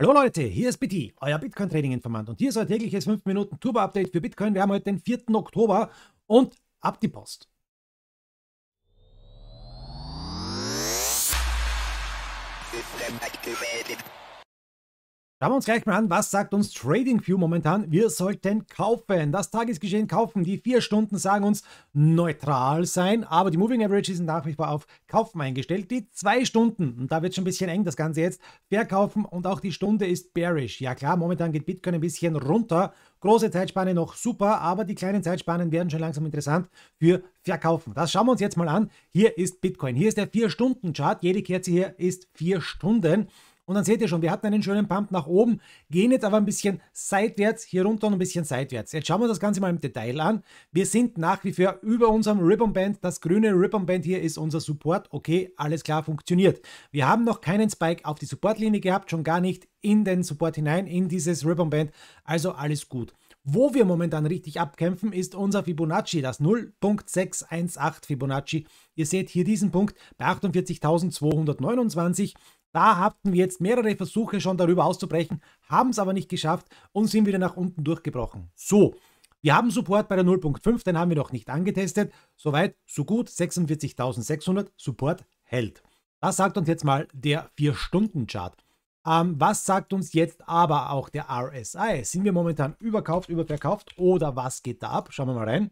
Hallo Leute, hier ist Bitty, euer bitcoin training informant und hier ist euer tägliches 5-Minuten-Turbo-Update für Bitcoin. Wir haben heute den 4. Oktober und ab die Post. Schauen wir uns gleich mal an, was sagt uns TradingView momentan? Wir sollten kaufen. Das Tagesgeschehen kaufen. Die vier Stunden sagen uns neutral sein, aber die Moving Averages sind nach wie vor auf Kaufen eingestellt. Die zwei Stunden, und da wird schon ein bisschen eng das Ganze jetzt, verkaufen und auch die Stunde ist bearish. Ja klar, momentan geht Bitcoin ein bisschen runter. Große Zeitspanne noch super, aber die kleinen Zeitspannen werden schon langsam interessant für Verkaufen. Das schauen wir uns jetzt mal an. Hier ist Bitcoin. Hier ist der 4-Stunden-Chart. Jede Kerze hier ist 4 Stunden. Und dann seht ihr schon, wir hatten einen schönen Pump nach oben, gehen jetzt aber ein bisschen seitwärts, hier runter und ein bisschen seitwärts. Jetzt schauen wir das Ganze mal im Detail an. Wir sind nach wie vor über unserem Ribbon Band. Das grüne Ribbon Band hier ist unser Support. Okay, alles klar, funktioniert. Wir haben noch keinen Spike auf die Supportlinie gehabt, schon gar nicht in den Support hinein, in dieses Ribbon Band. Also alles gut. Wo wir momentan richtig abkämpfen, ist unser Fibonacci, das 0.618 Fibonacci. Ihr seht hier diesen Punkt bei 48.229 da hatten wir jetzt mehrere Versuche schon darüber auszubrechen, haben es aber nicht geschafft und sind wieder nach unten durchgebrochen. So, wir haben Support bei der 0.5, den haben wir noch nicht angetestet. Soweit, so gut, 46.600 Support hält. Das sagt uns jetzt mal der 4-Stunden-Chart. Ähm, was sagt uns jetzt aber auch der RSI? Sind wir momentan überkauft, überverkauft oder was geht da ab? Schauen wir mal rein.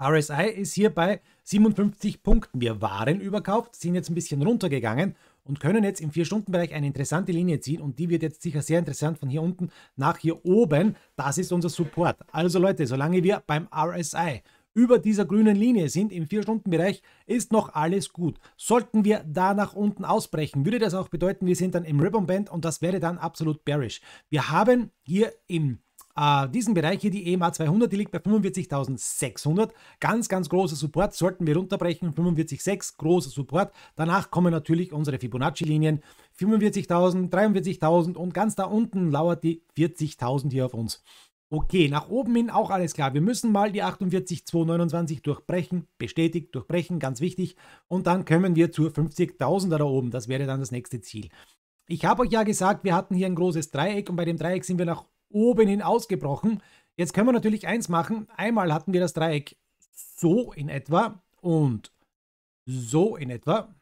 RSI ist hier bei 57 Punkten. Wir waren überkauft, sind jetzt ein bisschen runtergegangen und können jetzt im 4-Stunden-Bereich eine interessante Linie ziehen und die wird jetzt sicher sehr interessant von hier unten nach hier oben. Das ist unser Support. Also Leute, solange wir beim RSI über dieser grünen Linie sind im 4-Stunden-Bereich, ist noch alles gut. Sollten wir da nach unten ausbrechen, würde das auch bedeuten, wir sind dann im Ribbon Band und das wäre dann absolut bearish. Wir haben hier im äh, diesen Bereich hier, die EMA 200, die liegt bei 45.600. Ganz, ganz großer Support, sollten wir runterbrechen, 45.6, großer Support. Danach kommen natürlich unsere Fibonacci-Linien, 45.000, 43.000 und ganz da unten lauert die 40.000 hier auf uns. Okay, nach oben hin auch alles klar. Wir müssen mal die 48,229 durchbrechen, bestätigt, durchbrechen, ganz wichtig. Und dann kommen wir zur 50.000er da oben. Das wäre dann das nächste Ziel. Ich habe euch ja gesagt, wir hatten hier ein großes Dreieck und bei dem Dreieck sind wir nach oben hin ausgebrochen. Jetzt können wir natürlich eins machen. Einmal hatten wir das Dreieck so in etwa und so in etwa.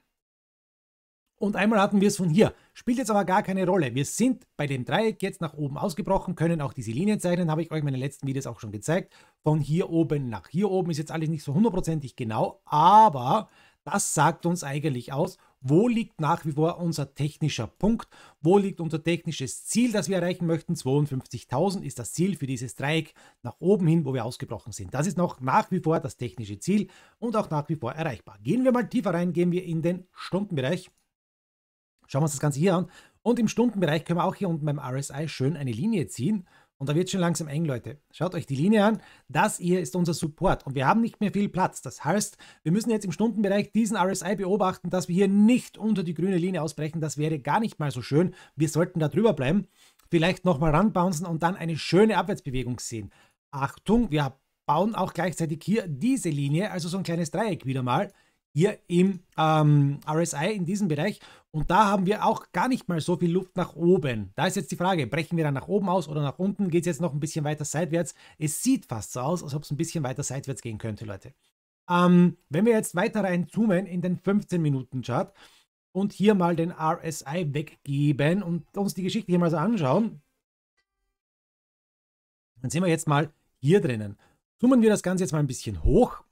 Und einmal hatten wir es von hier. Spielt jetzt aber gar keine Rolle. Wir sind bei dem Dreieck jetzt nach oben ausgebrochen, können auch diese Linien zeichnen, habe ich euch in meinen letzten Videos auch schon gezeigt. Von hier oben nach hier oben ist jetzt alles nicht so hundertprozentig genau, aber das sagt uns eigentlich aus, wo liegt nach wie vor unser technischer Punkt, wo liegt unser technisches Ziel, das wir erreichen möchten. 52.000 ist das Ziel für dieses Dreieck nach oben hin, wo wir ausgebrochen sind. Das ist noch nach wie vor das technische Ziel und auch nach wie vor erreichbar. Gehen wir mal tiefer rein, gehen wir in den Stundenbereich. Schauen wir uns das Ganze hier an. Und im Stundenbereich können wir auch hier unten beim RSI schön eine Linie ziehen und da wird schon langsam eng, Leute. Schaut euch die Linie an. Das hier ist unser Support und wir haben nicht mehr viel Platz. Das heißt, wir müssen jetzt im Stundenbereich diesen RSI beobachten, dass wir hier nicht unter die grüne Linie ausbrechen. Das wäre gar nicht mal so schön. Wir sollten da drüber bleiben, vielleicht nochmal ranbouncen und dann eine schöne Abwärtsbewegung sehen. Achtung, wir bauen auch gleichzeitig hier diese Linie, also so ein kleines Dreieck wieder mal hier im ähm, RSI in diesem Bereich. Und da haben wir auch gar nicht mal so viel Luft nach oben. Da ist jetzt die Frage, brechen wir dann nach oben aus oder nach unten? Geht es jetzt noch ein bisschen weiter seitwärts? Es sieht fast so aus, als ob es ein bisschen weiter seitwärts gehen könnte, Leute. Ähm, wenn wir jetzt weiter reinzoomen in den 15-Minuten-Chart und hier mal den RSI weggeben und uns die Geschichte hier mal so anschauen, dann sehen wir jetzt mal hier drinnen. Zoomen wir das Ganze jetzt mal ein bisschen hoch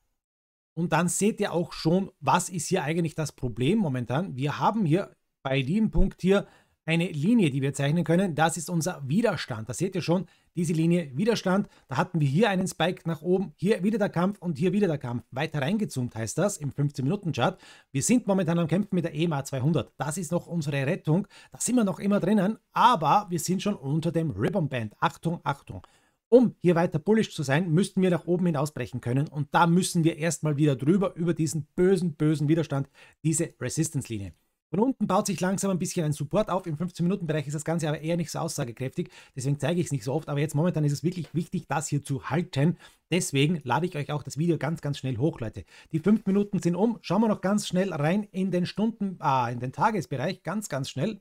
und dann seht ihr auch schon, was ist hier eigentlich das Problem momentan. Wir haben hier bei diesem Punkt hier eine Linie, die wir zeichnen können. Das ist unser Widerstand. Da seht ihr schon, diese Linie Widerstand. Da hatten wir hier einen Spike nach oben, hier wieder der Kampf und hier wieder der Kampf. Weiter reingezoomt heißt das im 15-Minuten-Chart. Wir sind momentan am Kämpfen mit der EMA 200. Das ist noch unsere Rettung. Da sind wir noch immer drinnen, aber wir sind schon unter dem Ribbon Band. Achtung, Achtung. Um hier weiter bullish zu sein, müssten wir nach oben hinausbrechen können und da müssen wir erstmal wieder drüber über diesen bösen, bösen Widerstand, diese Resistance-Linie. Von unten baut sich langsam ein bisschen ein Support auf. Im 15-Minuten-Bereich ist das Ganze aber eher nicht so aussagekräftig. Deswegen zeige ich es nicht so oft. Aber jetzt momentan ist es wirklich wichtig, das hier zu halten. Deswegen lade ich euch auch das Video ganz, ganz schnell hoch, Leute. Die 5 Minuten sind um. Schauen wir noch ganz schnell rein in den Stunden, ah, in den Tagesbereich. Ganz, ganz schnell.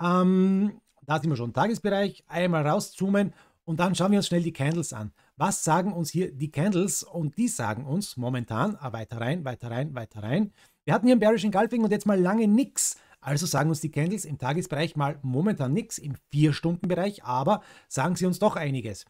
Ähm, da sind wir schon. Tagesbereich. Einmal rauszoomen und dann schauen wir uns schnell die Candles an. Was sagen uns hier die Candles? Und die sagen uns momentan, ah, weiter rein, weiter rein, weiter rein. Wir hatten hier einen Bearish Engulfing und jetzt mal lange nichts. Also sagen uns die Candles im Tagesbereich mal momentan nichts, im 4-Stunden-Bereich, aber sagen sie uns doch einiges.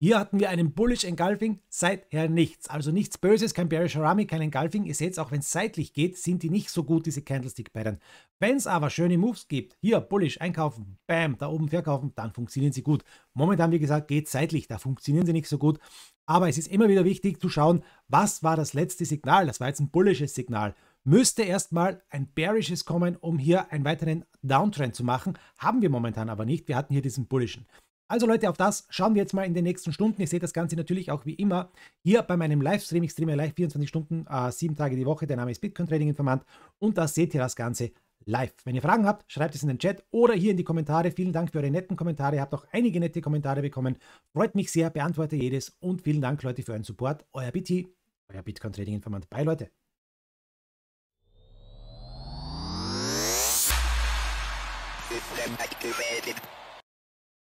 Hier hatten wir einen Bullish Engulfing, seither nichts. Also nichts Böses, kein Bearish Rami, kein Engulfing. Ihr seht es, auch wenn es seitlich geht, sind die nicht so gut, diese Candlestick Pattern. Wenn es aber schöne Moves gibt, hier Bullish einkaufen, bam, da oben verkaufen, dann funktionieren sie gut. Momentan, wie gesagt, geht seitlich, da funktionieren sie nicht so gut. Aber es ist immer wieder wichtig zu schauen, was war das letzte Signal? Das war jetzt ein bullisches Signal müsste erstmal ein bearishes kommen, um hier einen weiteren Downtrend zu machen. Haben wir momentan aber nicht. Wir hatten hier diesen bullischen. Also Leute, auf das schauen wir jetzt mal in den nächsten Stunden. Ihr seht das Ganze natürlich auch wie immer hier bei meinem Livestream. Ich streame live 24 Stunden, äh, 7 Tage die Woche. Der Name ist Bitcoin Trading Informant und da seht ihr das Ganze live. Wenn ihr Fragen habt, schreibt es in den Chat oder hier in die Kommentare. Vielen Dank für eure netten Kommentare. Ihr habt auch einige nette Kommentare bekommen. Freut mich sehr, beantworte jedes und vielen Dank Leute für euren Support. Euer BT, euer Bitcoin Trading Informant. Bye Leute.